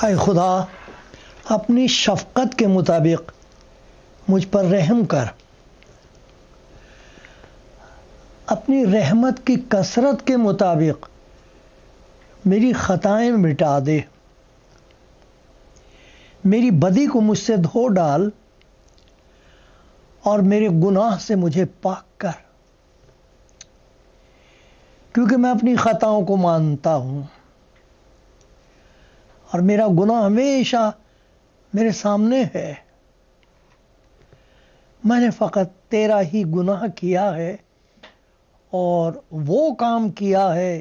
嗨，胡桃。अपनी शफकत के मुताबिक मुझ पर रहम कर अपनी रहमत की कसरत के मुताबिक मेरी ख़ताएं मिटा दे मेरी बदी को मुझसे धो डाल और मेरे गुनाह से मुझे पाक कर क्योंकि मैं अपनी ख़ताओं को मानता हूं और मेरा गुनाह हमेशा मेरे सामने है मैंने फ़कत तेरा ही गुनाह किया है और वो काम किया है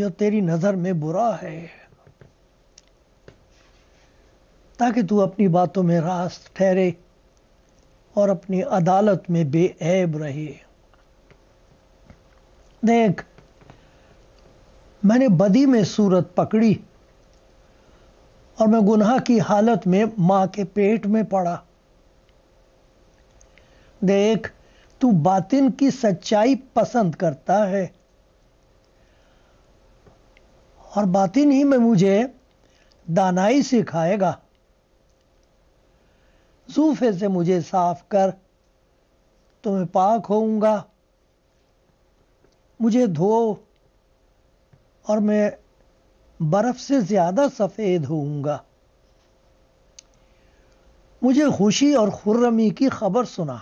जो तेरी नज़र में बुरा है ताकि तू अपनी बातों में रास्त ठहरे और अपनी अदालत में बेऐब रहे देख मैंने बदी में सूरत पकड़ी और मैं गुनाह की हालत में मां के पेट में पड़ा देख तू बातिन की सच्चाई पसंद करता है और बातिन ही में मुझे दानाई सिखाएगा सूफे से मुझे साफ कर तो मैं पाक होऊंगा मुझे धो और मैं बर्फ से ज्यादा सफेद होऊंगा मुझे खुशी और खुर्रमी की खबर सुना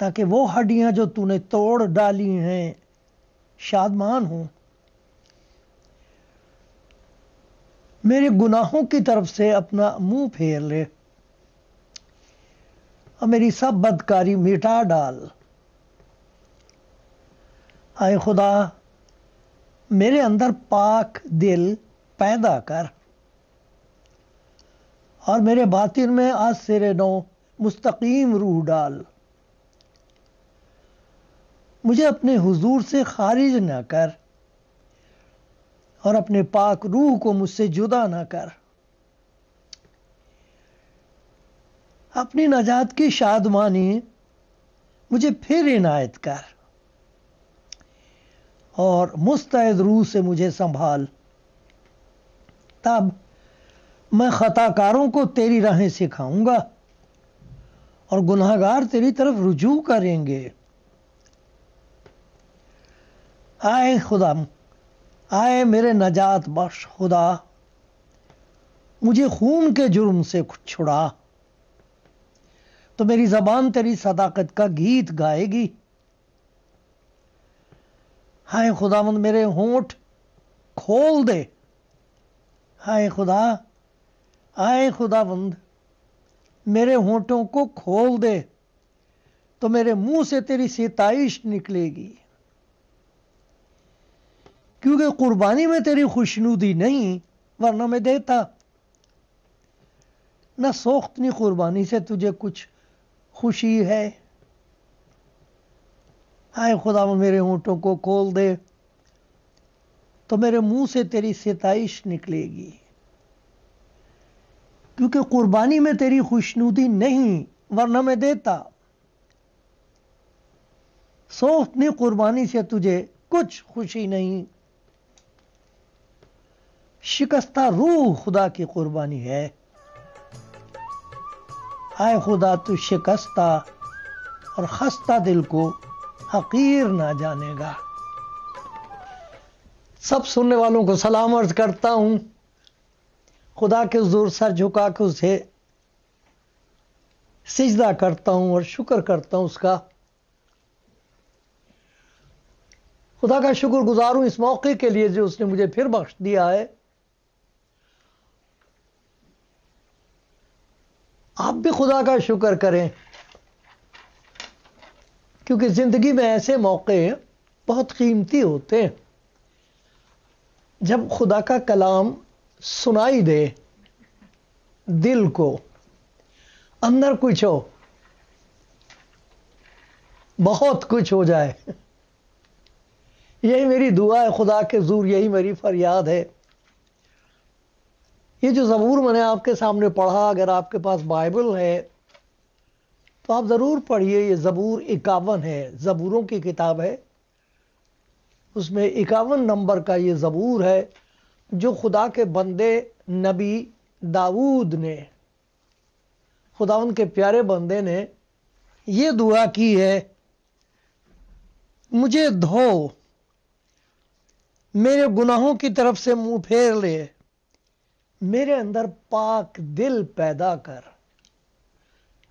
ताकि वो हड्डियां जो तूने तोड़ डाली हैं शादमान हो मेरे गुनाहों की तरफ से अपना मुंह फेर ले और मेरी सब बदकारी मिटा डाल आए खुदा मेरे अंदर पाक दिल पैदा कर और मेरे बातिन में आज सिरे नौ मुस्तकीम रूह डाल मुझे अपने हुजूर से खारिज ना कर और अपने पाक रूह को मुझसे जुदा ना कर अपनी नजात की शादमानी मुझे फिर इनायत कर और मुस्तैद रूह से मुझे संभाल तब मैं ख़ताकारों को तेरी राहें सिखाऊंगा और गुनाहगार तेरी तरफ रुजू करेंगे आए खुदा आए मेरे नजात बख्श खुदा मुझे खून के जुर्म से छुड़ा तो मेरी जबान तेरी सदाकत का गीत गाएगी हाय खुदावंद मेरे होंठ खोल दे हाय खुदा आए खुदावंद मेरे होंठों को खोल दे तो मेरे मुंह से तेरी सिताइश निकलेगी क्योंकि कुर्बानी में तेरी खुशनुदी नहीं वरना मैं देता सोख्त सोख्तनी कुर्बानी से तुझे कुछ खुशी है आए खुदा मेरे ऊँटों को खोल दे तो मेरे मुंह से तेरी सितइश निकलेगी क्योंकि कुर्बानी में तेरी खुशनुदी नहीं वरना मैं देता सो उतनी कुर्बानी से तुझे कुछ खुशी नहीं शिकस्ता रूह खुदा की कुर्बानी है आए खुदा तू शिकस्ता और खस्ता दिल को हकीर ना जानेगा सब सुनने वालों को सलाम अर्ज करता हूं खुदा के जोर सर झुका के उसे सिजदा करता हूं और शुक्र करता हूं उसका खुदा का शुक्र गुजार हूं इस मौके के लिए जो उसने मुझे फिर बख्श दिया है आप भी खुदा का शुक्र करें क्योंकि ज़िंदगी में ऐसे मौक़े बहुत कीमती होते हैं जब खुदा का कलाम सुनाई दे दिल को अंदर कुछ हो बहुत कुछ हो जाए यही मेरी दुआ है खुदा के जूर यही मेरी फरियाद है ये जो ज़बूर मैंने आपके सामने पढ़ा अगर आपके पास बाइबल है तो आप ज़रूर पढ़िए ये ज़बूर इक्यावन है ज़बूरों की किताब है उसमें इक्यावन नंबर का ये ज़बूर है जो खुदा के बंदे नबी दाऊद ने खुदा उनके प्यारे बंदे ने ये दुआ की है मुझे धो मेरे गुनाहों की तरफ से मुंह फेर ले मेरे अंदर पाक दिल पैदा कर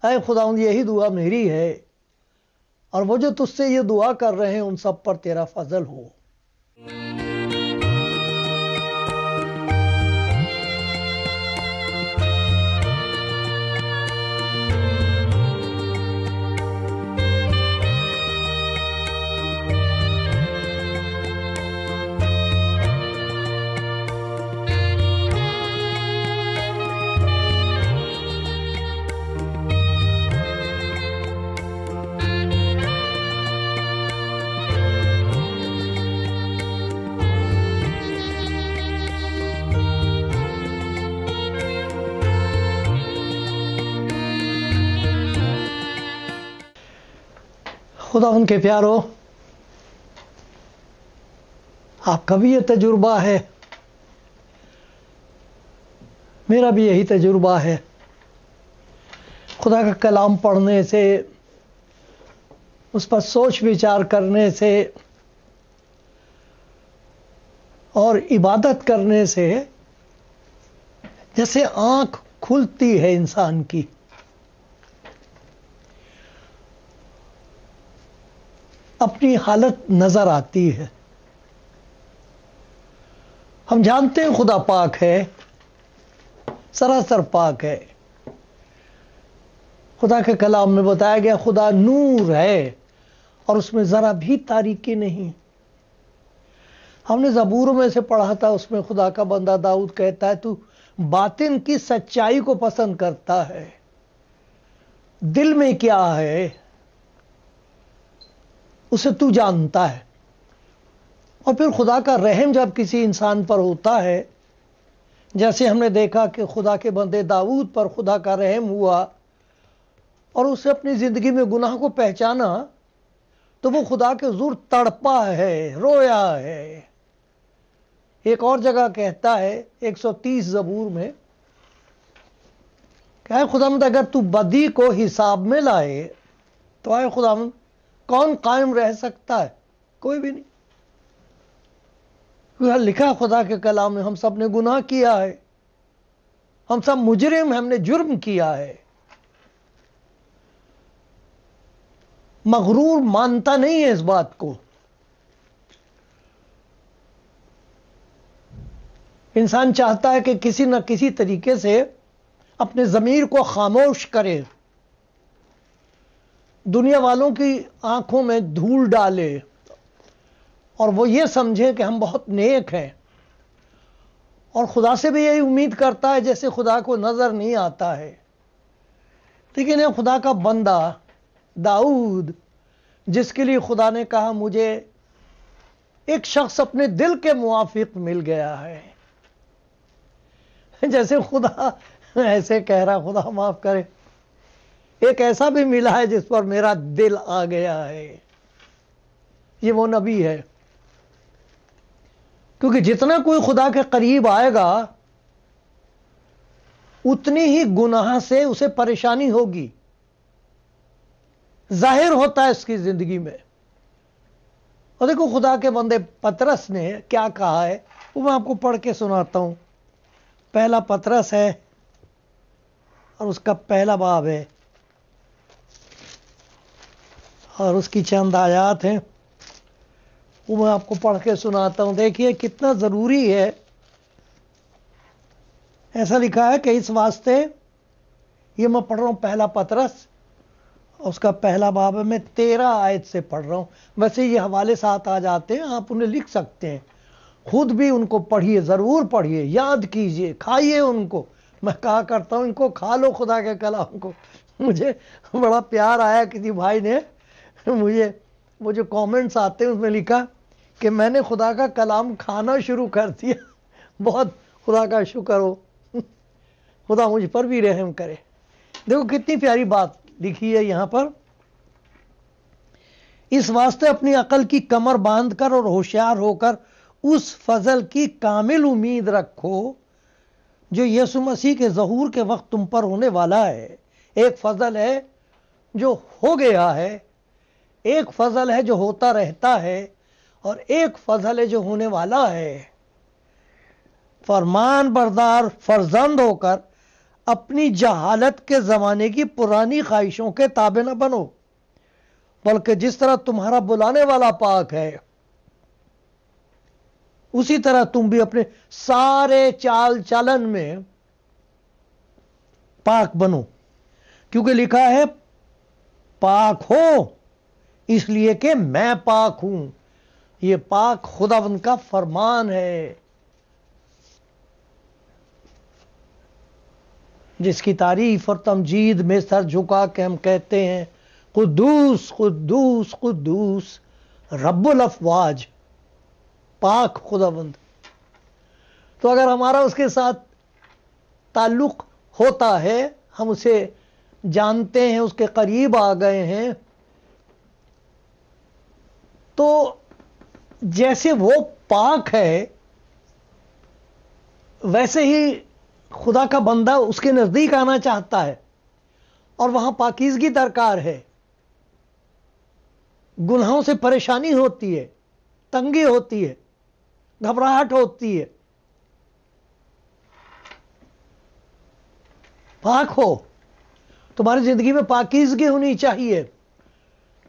अय खुदा यही दुआ मेरी है और वो जो तुझसे ये दुआ कर रहे हैं उन सब पर तेरा फजल हो खुदा उनके प्यारो आपका भी यह तजुर्बा है मेरा भी यही तजुर्बा है खुदा का कलाम पढ़ने से उस पर सोच विचार करने से और इबादत करने से जैसे आंख खुलती है इंसान की अपनी हालत नजर आती है हम जानते हैं खुदा पाक है सरासर पाक है खुदा के कलाम में बताया गया खुदा नूर है और उसमें ज़रा भी तारीकी नहीं हमने जबूरों में से पढ़ा था उसमें खुदा का बंदा दाऊद कहता है तू बातिन की सच्चाई को पसंद करता है दिल में क्या है उसे तू जानता है और फिर खुदा का रहम जब किसी इंसान पर होता है जैसे हमने देखा कि खुदा के बंदे दाऊद पर खुदा का रहम हुआ और उसे अपनी ज़िंदगी में गुनाह को पहचाना तो वो खुदा के जोर तड़पा है रोया है एक और जगह कहता है 130 जबूर में कहे खुदामंद अगर तू बदी को हिसाब में लाए तो आए खुदामंद कौन कायम रह सकता है कोई भी नहीं क्योंकि लिखा खुदा के कलाम में हम सब ने गुनाह किया है हम सब मुजरिम हमने जुर्म किया है मगरूर मानता नहीं है इस बात को इंसान चाहता है कि किसी न किसी तरीके से अपने ज़मीर को खामोश करे दुनिया वालों की आंखों में धूल डाले और वो ये समझे कि हम बहुत नेक हैं और खुदा से भी यही उम्मीद करता है जैसे खुदा को नज़र नहीं आता है लेकिन यह खुदा का बंदा दाऊद जिसके लिए खुदा ने कहा मुझे एक शख्स अपने दिल के मुआफिक मिल गया है जैसे खुदा ऐसे कह रहा खुदा माफ़ करे एक ऐसा भी मिला है जिस पर मेरा दिल आ गया है ये वो नबी है क्योंकि जितना कोई खुदा के करीब आएगा उतनी ही गुनाह से उसे परेशानी होगी जाहिर होता है इसकी जिंदगी में और देखो खुदा के बंदे पतरस ने क्या कहा है वो मैं आपको पढ़ के सुनाता हूं पहला पतरस है और उसका पहला बाब है और उसकी चंद आयात हैं वो मैं आपको पढ़ के सुनाता हूँ देखिए कितना ज़रूरी है ऐसा लिखा है कि इस वास्ते ये मैं पढ़ रहा हूँ पहला पतरस उसका पहला बाब है मैं तेरह आयत से पढ़ रहा हूँ वैसे ये हवाले साथ आ जाते हैं आप उन्हें लिख सकते हैं खुद भी उनको पढ़िए ज़रूर पढ़िए याद कीजिए खाइए उनको मैं कहा करता हूँ इनको खा लो खुदा के कलाम को मुझे बड़ा प्यार आया किसी भाई ने मुझे वो जो कमेंट्स आते हैं उसमें लिखा कि मैंने खुदा का कलाम खाना शुरू कर दिया बहुत खुदा का शुक्र हो खुदा मुझ पर भी रहम करे देखो कितनी प्यारी बात लिखी है यहाँ पर इस वास्ते अपनी अकल की कमर बांध कर और होशियार होकर उस फजल की कामिल उम्मीद रखो जो यीशु मसीह के जहूर के वक्त तुम पर होने वाला है एक फजल है जो हो गया है एक फजल है जो होता रहता है और एक फजल है जो होने वाला है फरमान बरदार फर्जंद होकर अपनी जहालत के ज़माने की पुरानी ख्वाहिशों के ताबे न बनो बल्कि जिस तरह तुम्हारा बुलाने वाला पाक है उसी तरह तुम भी अपने सारे चाल चालन में पाक बनो क्योंकि लिखा है पाक हो इसलिए कि मैं पाक हूं ये पाक खुदावन का फरमान है जिसकी तारीफ और तमजीद में सर झुका के हम कहते हैं खुदूस खुदूस खुदूस रब्बुल अफवाज पाक खुदावंद तो अगर हमारा उसके साथ ताल्लुक़ होता है हम उसे जानते हैं उसके करीब आ गए हैं तो जैसे वो पाक है वैसे ही खुदा का बंदा उसके नज़दीक आना चाहता है और वहां पाकिजगी दरकार है गुनाहों से परेशानी होती है तंगी होती है घबराहट होती है पाक हो तुम्हारी जिंदगी में पाकिजगी होनी चाहिए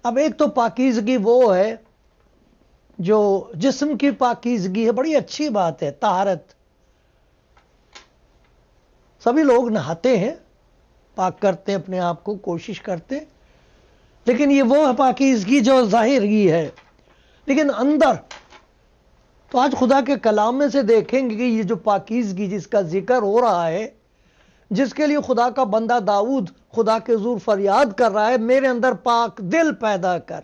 अब एक तो पाकिजगी वो है जो जिस्म की पाकिजगी है बड़ी अच्छी बात है तहारत सभी लोग नहाते हैं पाक करते हैं अपने आप को कोशिश करते हैं लेकिन ये वो है पाकिजगी जो जाहिरगी है लेकिन अंदर तो आज खुदा के कलाम में से देखेंगे कि ये जो पाकिजगी जिसका जिक्र हो रहा है जिसके लिए खुदा का बंदा दाऊद खुदा के जूर फरियाद कर रहा है मेरे अंदर पाक दिल पैदा कर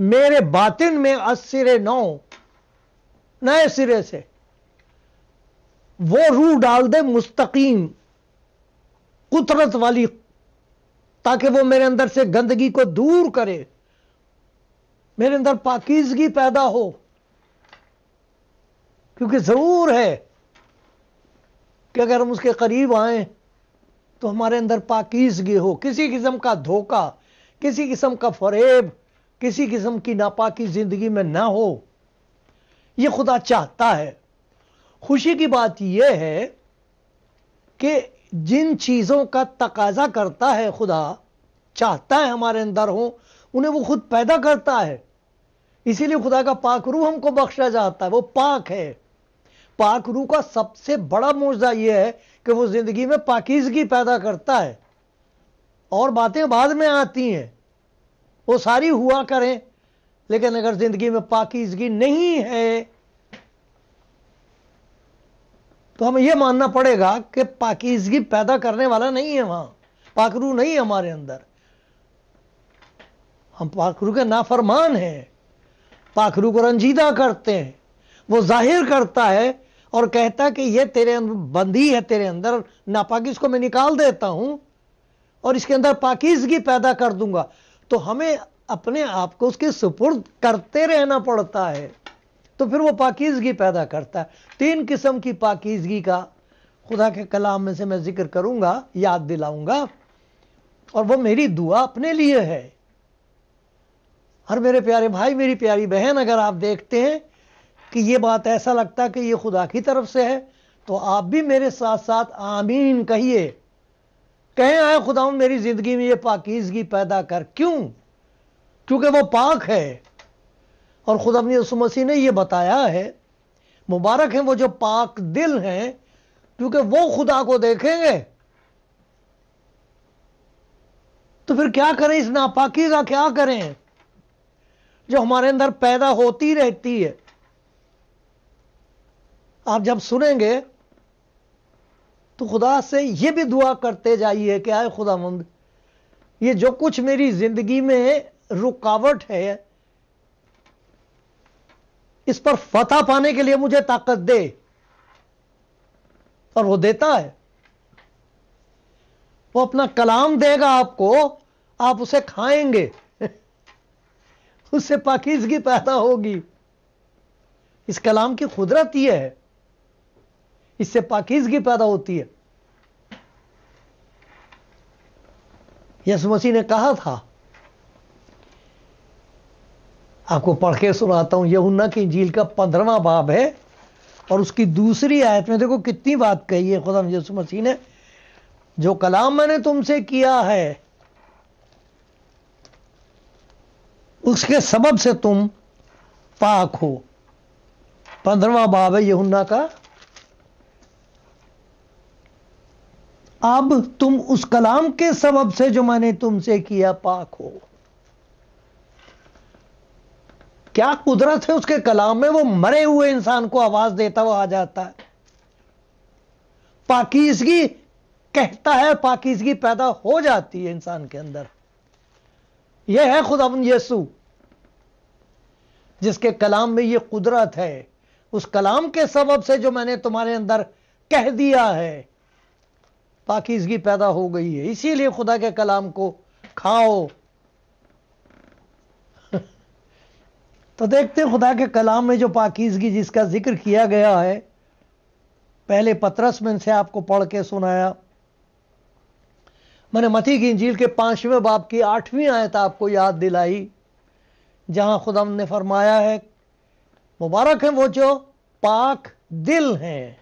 मेरे बातिन में असिरे नौ नए सिरे से वो रूह डाल दे मुस्तकीम कुदरत वाली ताकि वो मेरे अंदर से गंदगी को दूर करे मेरे अंदर पाकिजगी पैदा हो क्योंकि जरूर है कि अगर हम उसके करीब आए तो हमारे अंदर पाकिजगी हो किसी किस्म का धोखा किसी किस्म का फरेब किसी किस्म की नापाकी ज़िंदगी में ना हो यह खुदा चाहता है खुशी की बात यह है कि जिन चीज़ों का तकाजा करता है खुदा चाहता है हमारे अंदर हो उन्हें वो खुद पैदा करता है इसीलिए खुदा का पाक रूह हमको बख्शा जाता है वो पाक है पाक रूह का सबसे बड़ा मुआवजा यह है कि वो ज़िंदगी में पाकिजगी पैदा करता है और बातें बाद में आती हैं वो सारी हुआ करें लेकिन अगर जिंदगी में पाकिजगी नहीं है तो हमें यह मानना पड़ेगा कि पाकिजगी पैदा करने वाला नहीं है वहां पाकरू नहीं है हमारे अंदर हम पाखरू के नाफरमान हैं पाखरू को रंजीदा करते हैं वो जाहिर करता है और कहता है कि ये तेरे बंदी है तेरे अंदर नापाकिस को मैं निकाल देता हूं और इसके अंदर पाकिजगी पैदा कर दूंगा तो हमें अपने आप को उसके सुपुर्द करते रहना पड़ता है तो फिर वो पाकिजगी पैदा करता है तीन किस्म की पाकिजगी का खुदा के कलाम में से मैं जिक्र करूंगा याद दिलाऊंगा और वो मेरी दुआ अपने लिए है और मेरे प्यारे भाई मेरी प्यारी बहन अगर आप देखते हैं कि ये बात ऐसा लगता है कि ये खुदा की तरफ से है तो आप भी मेरे साथ साथ आमीन कहिए कहें आए खुदा मेरी जिंदगी में ये पाकिजगी पैदा कर क्यों क्योंकि वो पाक है और खुदा यसु मसीह ने यह बताया है मुबारक हैं वो जो पाक दिल हैं क्योंकि वो खुदा को देखेंगे तो फिर क्या करें इस नापाकी का क्या करें जो हमारे अंदर पैदा होती रहती है आप जब सुनेंगे तो खुदा से ये भी दुआ करते जाइए कि आए खुदा मंद ये जो कुछ मेरी जिंदगी में रुकावट है इस पर फतह पाने के लिए मुझे ताकत दे और वो देता है वो अपना कलाम देगा आपको आप उसे खाएंगे उससे पाकिजगी पैदा होगी इस कलाम की खुदरत यह है इससे पाकिजगी पैदा होती है यसु मसीह ने कहा था आपको पढ़ के सुनाता हूं यहुन्ना की झील का पंद्रवा बाब है और उसकी दूसरी आयत में देखो कितनी बात कही है खुदा यसु मसीह ने जो कलाम मैंने तुमसे किया है उसके सबब से तुम पाक हो पंद्रवा बाब है यहुन्ना का अब तुम उस कलाम के सबब से जो मैंने तुमसे किया पाक हो क्या कुदरत है उसके कलाम में वो मरे हुए इंसान को आवाज देता हुआ आ जाता है पाकिजगी कहता है पाकिजगी पैदा हो जाती है इंसान के अंदर यह है खुदा यसु जिसके कलाम में यह कुदरत है उस कलाम के सबब से जो मैंने तुम्हारे अंदर कह दिया है पाकिजगी पैदा हो गई है इसीलिए खुदा के कलाम को खाओ तो देखते खुदा के कलाम में जो पाकिजगी जिसका जिक्र किया गया है पहले पत्रस में से आपको पढ़ के सुनाया मैंने मती की इंजील के पांचवें बाप की आठवीं आयत आपको याद दिलाई जहां खुदा ने फरमाया है मुबारक है वो जो पाक दिल हैं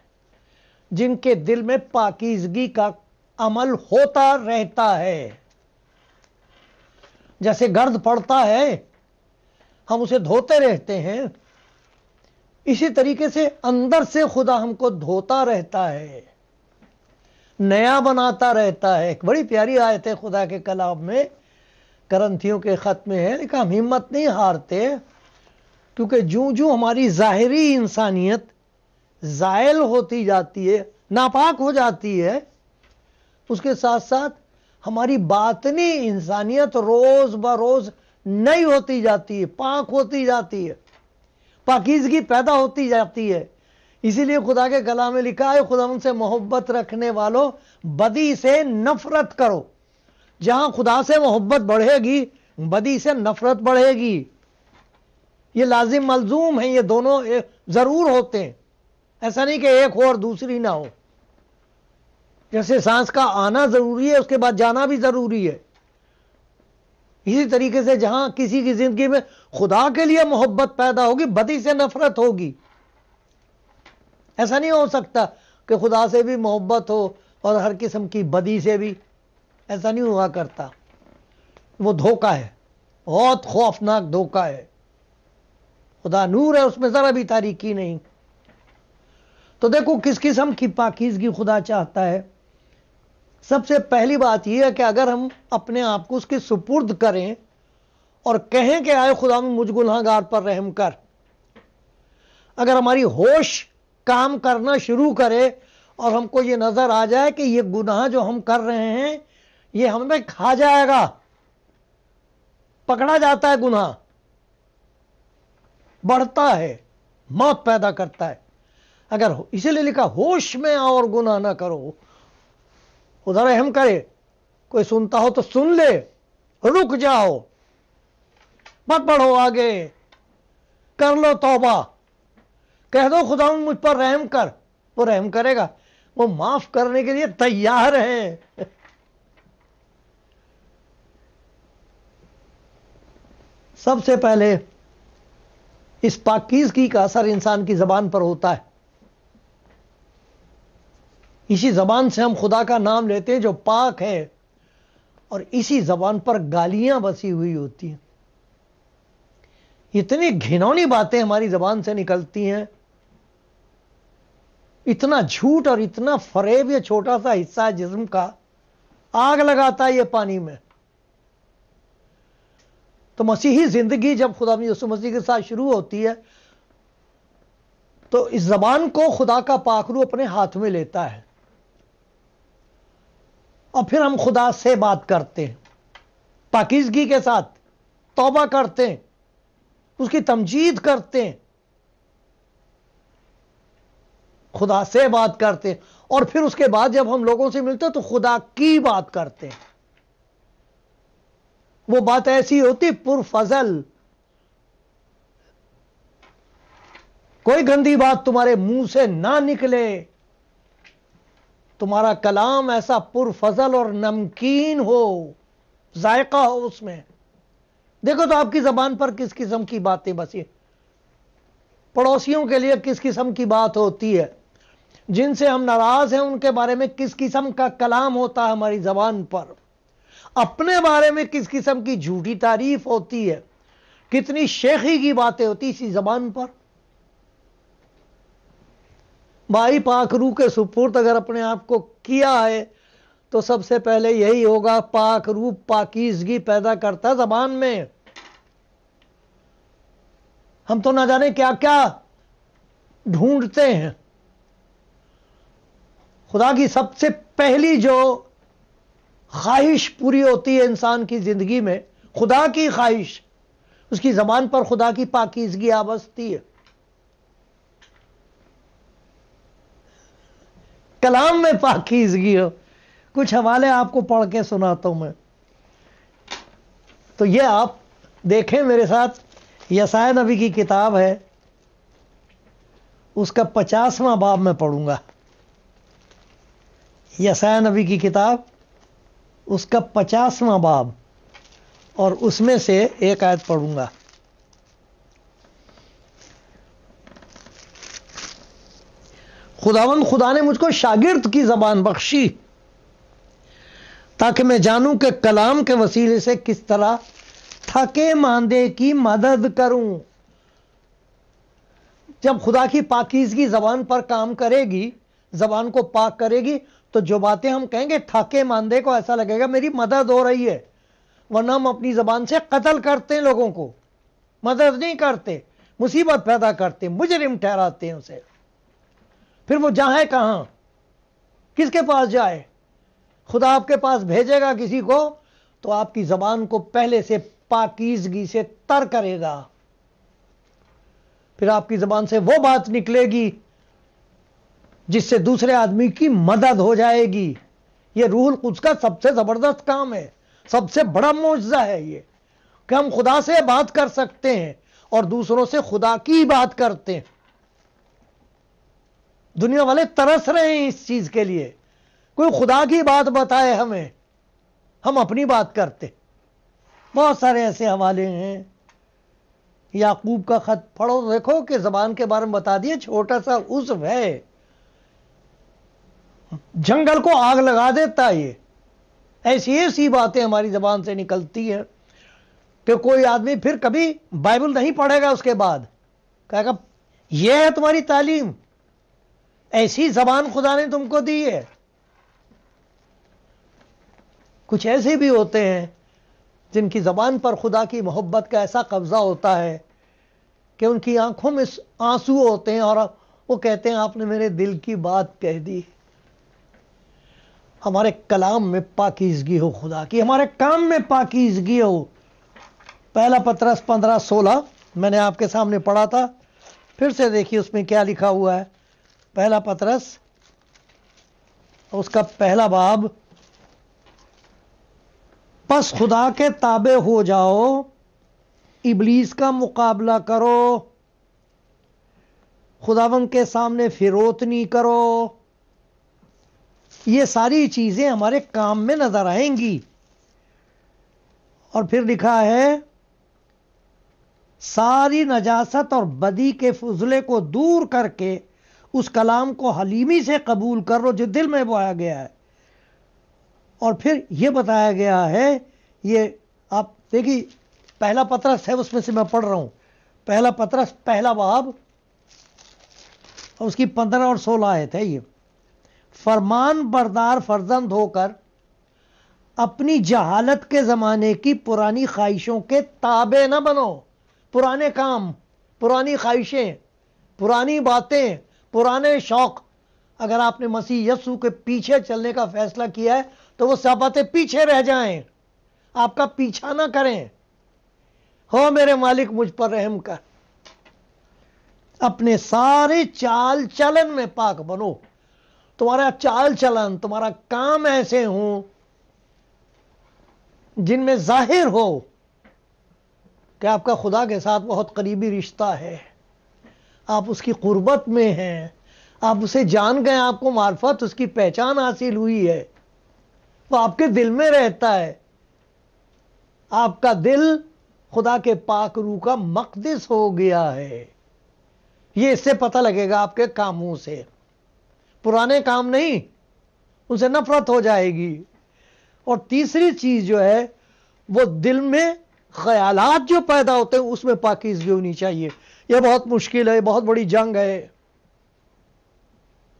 जिनके दिल में पाकिजगी का अमल होता रहता है जैसे गर्द पड़ता है हम उसे धोते रहते हैं इसी तरीके से अंदर से खुदा हमको धोता रहता है नया बनाता रहता है एक बड़ी प्यारी आयत है खुदा के कलाम में करंथियों के ख़त में है लेकिन हम हिम्मत नहीं हारते क्योंकि जू जू हमारी ज़ाहरी इंसानियत जायल होती जाती है नापाक हो जाती है उसके साथ साथ हमारी बातनी इंसानियत रोज़ बरोज़ नई होती जाती है पाक होती जाती है पाकिजगी पैदा होती जाती है इसीलिए खुदा के गला में लिखा है खुदा से मोहब्बत रखने वालों बदी से नफरत करो जहां खुदा से मोहब्बत बढ़ेगी बदी से नफरत बढ़ेगी ये लाजिम मलजूम है ये दोनों ज़रूर होते हैं ऐसा नहीं कि एक हो और दूसरी ना हो जैसे सांस का आना जरूरी है उसके बाद जाना भी जरूरी है इसी तरीके से जहां किसी की जिंदगी में खुदा के लिए मोहब्बत पैदा होगी बदी से नफरत होगी ऐसा नहीं हो सकता कि खुदा से भी मोहब्बत हो और हर किस्म की बदी से भी ऐसा नहीं हुआ करता वो धोखा है बहुत खौफनाक धोखा है खुदा नूर है उसमें ज़रा भी तारीकी नहीं तो देखो किस किस्म की पाकिजगी खुदा चाहता है सबसे पहली बात यह है कि अगर हम अपने आप को उसके सुपुर्द करें और कहें कि आए खुदा में मुझ गुनागार पर रहम कर अगर हमारी होश काम करना शुरू करे और हमको ये नज़र आ जाए कि ये गुनाह जो हम कर रहे हैं ये हमें खा जाएगा पकड़ा जाता है गुनाह बढ़ता है मौत पैदा करता है अगर इसीलिए लिखा होश में आओ और गुना ना करो उधर अहम करे कोई सुनता हो तो सुन ले रुक जाओ मत पढ़ो आगे कर लो तोबा कह दो खुदा मुझ पर रहम कर वो रहम करेगा वो माफ करने के लिए तैयार है सबसे पहले इस पाकिजगी का असर इंसान की जबान पर होता है इसी ज़बान से हम खुदा का नाम लेते हैं जो पाक है और इसी ज़बान पर गालियां बसी हुई होती हैं इतनी घिनौनी बातें हमारी ज़बान से निकलती हैं इतना झूठ और इतना फरेब यह छोटा सा हिस्सा है जिस्म का आग लगाता है यह पानी में तो मसीही ज़िंदगी जब खुदा यसु मसीह के साथ शुरू होती है तो इस ज़बान को खुदा का पाखरू अपने हाथ में लेता है और फिर हम खुदा से बात करते हैं पाकिजगी के साथ तोबा करते हैं उसकी तमजीद करते हैं खुदा से बात करते हैं और फिर उसके बाद जब हम लोगों से मिलते हैं तो खुदा की बात करते हैं वो बात ऐसी होती पुरफजल कोई गंदी बात तुम्हारे मुंह से ना निकले तुम्हारा कलाम ऐसा पुरफजल और नमकीन हो जायका हो उसमें देखो तो आपकी जबान पर किस किस्म की बातें बसी पड़ोसियों के लिए किस किस्म की बात होती है जिनसे हम नाराज हैं उनके बारे में किस किस्म का कलाम होता है हमारी जबान पर अपने बारे में किस किस्म की झूठी तारीफ होती है कितनी शेखी की बातें होती इसी जबान पर माई पाखरू के सुपुर्द अगर अपने आप को किया है तो सबसे पहले यही होगा पाक रूप पाकिजगी पैदा करता है जबान में हम तो ना जाने क्या क्या ढूंढते हैं खुदा की सबसे पहली जो ख्वाहिश पूरी होती है इंसान की ज़िंदगी में खुदा की ख्वाहिश उसकी ज़बान पर खुदा की पाकिजगी आबसती है कलाम में पाकिजगी हो कुछ हवाले आपको पढ़ के सुनाता हूं मैं तो ये आप देखें मेरे साथ यसाय नबी की किताब है उसका पचासवां बाब मैं पढ़ूंगा यसाय नबी की किताब उसका पचासवां बाब और उसमें से एक आयत पढ़ूंगा खुदावन खुदा ने मुझको शागिर्द की जबान बख्शी ताकि मैं जानूं कि कलाम के वसीले से किस तरह थके मांदे की मदद करूं जब खुदा की पाकिजगी जबान पर काम करेगी जबान को पाक करेगी तो जो बातें हम कहेंगे थके मांदे को ऐसा लगेगा मेरी मदद हो रही है वरना हम अपनी जबान से कत्ल करते हैं लोगों को मदद नहीं करते मुसीबत पैदा करते मुजरिम ठहराते हैं उसे फिर वो जाए कहां किसके पास जाए खुदा आपके पास भेजेगा किसी को तो आपकी जबान को पहले से पाकिजगी से तर करेगा फिर आपकी जबान से वो बात निकलेगी जिससे दूसरे आदमी की मदद हो जाएगी ये रूहुल कुछ का सबसे ज़बरदस्त काम है सबसे बड़ा मुआवजा है ये कि हम खुदा से बात कर सकते हैं और दूसरों से खुदा की बात करते हैं दुनिया वाले तरस रहे हैं इस चीज के लिए कोई खुदा की बात बताए हमें हम अपनी बात करते बहुत सारे ऐसे हवाले हैं याकूब का खत पढ़ो देखो कि जबान के बारे में बता दिए छोटा सा उस है जंगल को आग लगा देता ये ऐसी ऐसी बातें हमारी जबान से निकलती है कि कोई आदमी फिर कभी बाइबल नहीं पढ़ेगा उसके बाद कहेगा यह है तुम्हारी तालीम ऐसी जबान खुदा ने तुमको दी है कुछ ऐसे भी होते हैं जिनकी ज़बान पर खुदा की मोहब्बत का ऐसा कब्ज़ा होता है कि उनकी आंखों में आंसू होते हैं और वो कहते हैं आपने मेरे दिल की बात कह दी हमारे कलाम में पाकिजगी हो खुदा की हमारे काम में पाकिजगी हो पहला पत्रस पंद्रह सोलह मैंने आपके सामने पढ़ा था फिर से देखिए उसमें क्या लिखा हुआ है पहला पतरस उसका पहला बाब बस खुदा के ताबे हो जाओ इबलीस का मुकाबला करो खुदावन के सामने फिरोतनी करो ये सारी चीज़ें हमारे काम में नज़र आएंगी और फिर लिखा है सारी नजासत और बदी के फजले को दूर करके उस कलाम को हलीमी से कबूल कर लो जो दिल में बोया गया है और फिर ये बताया गया है ये आप देखिए पहला पत्रस है उसमें से मैं पढ़ रहा हूँ पहला पत्रस पहला बाब उसकी पंद्रह और सोलह आए थे ये फरमान बरदार फर्जंद होकर अपनी जहालत के ज़माने की पुरानी ख्वाहिशों के ताबे ना बनो पुराने काम पुरानी ख्वाहिशें पुरानी बातें पुराने शौक अगर आपने मसीह यसु के पीछे चलने का फैसला किया है तो वो सपाते पीछे रह जाएं आपका पीछा ना करें हो मेरे मालिक मुझ पर रहम कर अपने सारे चाल चलन में पाक बनो तुम्हारा चाल चलन तुम्हारा काम ऐसे हो जिनमें जाहिर हो कि आपका खुदा के साथ बहुत करीबी रिश्ता है आप उसकी कुर्बत में हैं आप उसे जान गए आपको मार्फत उसकी पहचान हासिल हुई है वो आपके दिल में रहता है आपका दिल खुदा के पाक रू का मकदस हो गया है ये इससे पता लगेगा आपके कामों से पुराने काम नहीं उसे नफरत हो जाएगी और तीसरी चीज जो है वो दिल में ख्यालात जो पैदा होते हैं उसमें पाकिजगी होनी चाहिए ये बहुत मुश्किल है बहुत बड़ी जंग है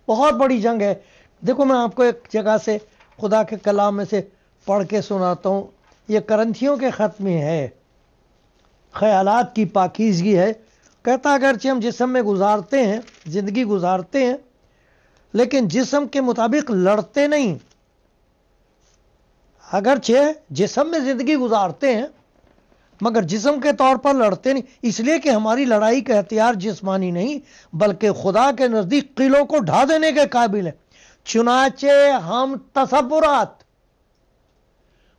बहुत बड़ी जंग है देखो मैं आपको एक जगह से खुदा के कलाम में से पढ़ के सुनाता हूँ ये करंथियों के ख़त में है ख्यालात की पाकिजगी है कहता अगरचे हम जिसम में गुजारते हैं ज़िंदगी गुजारते हैं लेकिन जिसम के मुताबिक लड़ते नहीं अगरचे जिसम में ज़िंदगी गुजारते हैं मगर जिसम के तौर पर लड़ते नहीं इसलिए कि हमारी लड़ाई का हथियार जिस्मानी नहीं बल्कि खुदा के नज़दीक किलों को ढा देने के काबिल है चुनाचे हम तस्वुरात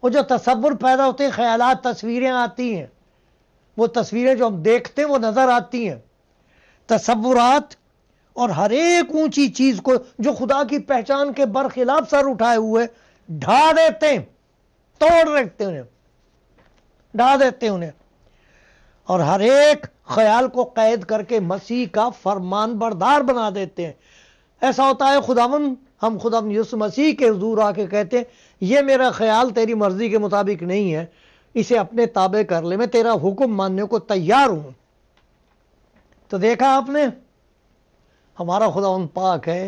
वो जो तस्वुर पैदा होते हैं ख्याल तस्वीरें आती हैं वो तस्वीरें जो हम देखते हैं वो नज़र आती हैं तस्वुरात और हर एक ऊंची चीज़ को जो खुदा की पहचान के बरखिलाफ सर उठाए हुए ढा देते हैं तोड़ रखते हैं डाल देते उन्हें और हर एक ख्याल को कैद करके मसीह का फरमान बरदार बना देते हैं ऐसा होता है खुदावन हम खुदा यूसु मसीह के दूर आके कहते हैं ये मेरा ख्याल तेरी मर्जी के मुताबिक नहीं है इसे अपने ताबे कर ले मैं तेरा हुक्म मानने को तैयार हूं तो देखा आपने हमारा खुदावन पाक है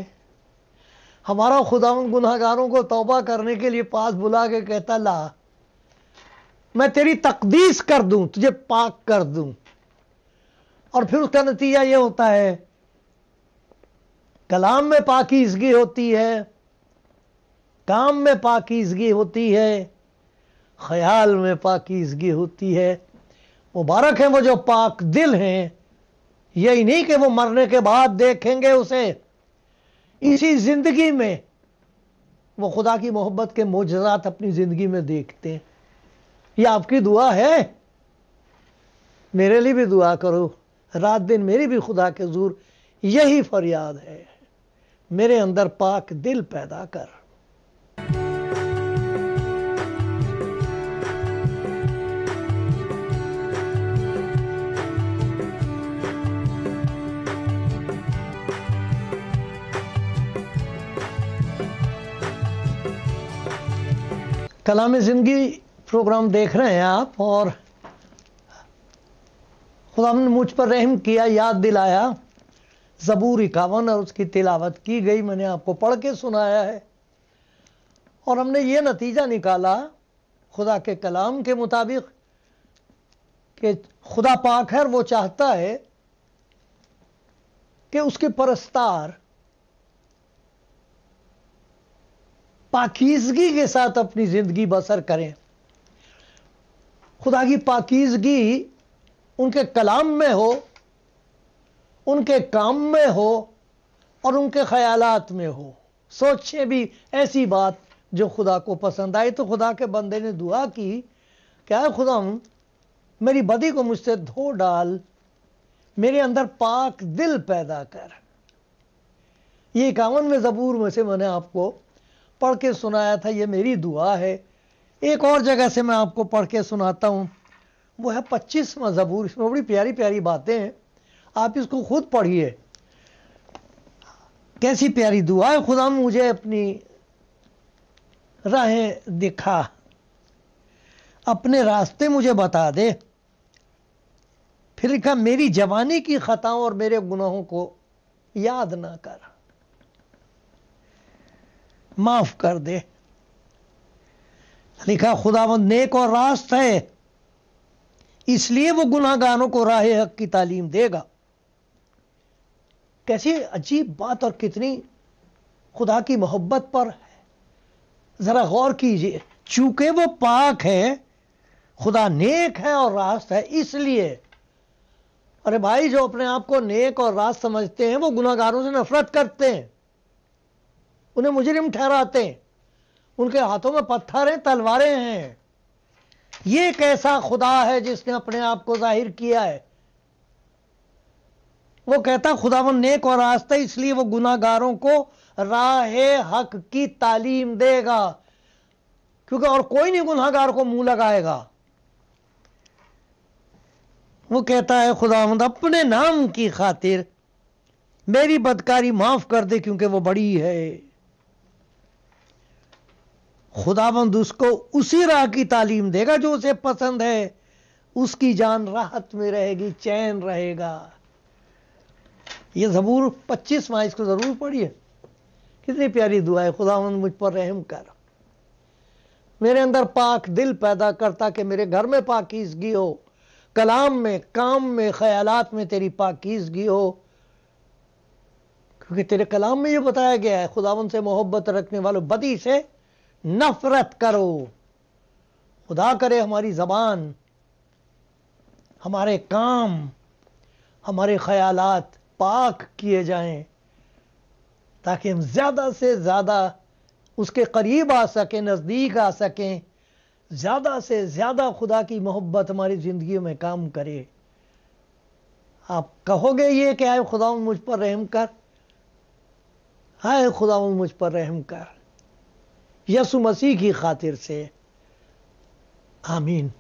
हमारा खुदावन गुनाहगारों को तौबा करने के लिए पास बुला के कहता ला मैं तेरी तकदीस कर दूं तुझे पाक कर दूं और फिर उसका नतीजा यह होता है कलाम में पाकिजगी होती है काम में पाकिजगी होती है ख्याल में पाकिजगी होती है मुबारक है वो जो पाक दिल हैं यही नहीं कि वो मरने के बाद देखेंगे उसे इसी जिंदगी में वो खुदा की मोहब्बत के मोजरात अपनी जिंदगी में देखते हैं ये आपकी दुआ है मेरे लिए भी दुआ करो रात दिन मेरी भी खुदा के जूर यही फरियाद है मेरे अंदर पाक दिल पैदा कर कलाम ज़िंदगी प्रोग्राम देख रहे हैं आप और खुदा ने मुझ पर रहम किया याद दिलाया ज़बूर इक्यावन और उसकी तिलावत की गई मैंने आपको पढ़ के सुनाया है और हमने ये नतीजा निकाला खुदा के कलाम के मुताबिक कि खुदा पाक है और वो चाहता है कि उसके परस्तार पाकिजगी के साथ अपनी ज़िंदगी बसर करें खुदा की पाकिजगी उनके कलाम में हो उनके काम में हो और उनके ख्यालात में हो सोचे भी ऐसी बात जो खुदा को पसंद आई तो खुदा के बंदे ने दुआ की क्या खुदा मेरी बदी को मुझसे धो डाल मेरे अंदर पाक दिल पैदा कर ये इक्यावनवे ज़बूर में से मैंने आपको पढ़ के सुनाया था ये मेरी दुआ है एक और जगह से मैं आपको पढ़ के सुनाता हूँ वो है पच्चीस मजबूर इसमें बड़ी प्यारी प्यारी बातें हैं आप इसको खुद पढ़िए कैसी प्यारी दुआ है खुदा मुझे अपनी राहें दिखा अपने रास्ते मुझे बता दे फिर लिखा मेरी जवानी की खताओं और मेरे गुनाहों को याद ना कर माफ कर दे लिखा खुदावंद नेक और रास्त है इसलिए वो गुनागानों को राह हक की तालीम देगा कैसी अजीब बात और कितनी खुदा की मोहब्बत पर है ज़रा गौर कीजिए चूंकि वो पाक है खुदा नेक है और रास्त है इसलिए अरे भाई जो अपने आप को नेक और रास्त समझते हैं वो गुनागारों से नफरत करते हैं उन्हें मुजरिम ठहराते हैं उनके हाथों में पत्थर हैं तलवारें हैं ये कैसा खुदा है जिसने अपने आप को जाहिर किया है वो कहता वो नेक और रास्ता इसलिए वो गुनागारों को राह हक की तालीम देगा क्योंकि और कोई नहीं गुनागार को मुंह लगाएगा वो कहता है खुदावंद अपने नाम की खातिर मेरी बदकारी माफ कर दे क्योंकि वो बड़ी है खुदाबंद उसको उसी राह की तालीम देगा जो उसे पसंद है उसकी जान राहत में रहेगी चैन रहेगा ये जबूर पच्चीस माइस को ज़रूर पढ़िए कितनी प्यारी दुआ है खुदावंद मुझ पर रहम कर मेरे अंदर पाक दिल पैदा करता कि मेरे घर में पाकिजगी हो कलाम में काम में ख्यालात में तेरी पाकिजगी हो क्योंकि तेरे कलाम में ये बताया गया है खुदावन से मोहब्बत रखने वालों बदी से नफरत करो खुदा करे हमारी ज़बान हमारे काम हमारे ख्यालात पाक किए जाएं ताकि हम ज़्यादा से ज़्यादा उसके करीब आ सकें नज़दीक आ सकें ज़्यादा से ज़्यादा खुदा की मोहब्बत हमारी ज़िंदगी में काम करे आप कहोगे ये कि आए खुदा मुझ पर रहम कर आए खुदा मुझ पर रहम कर यसु मसीह की खातिर से आमीन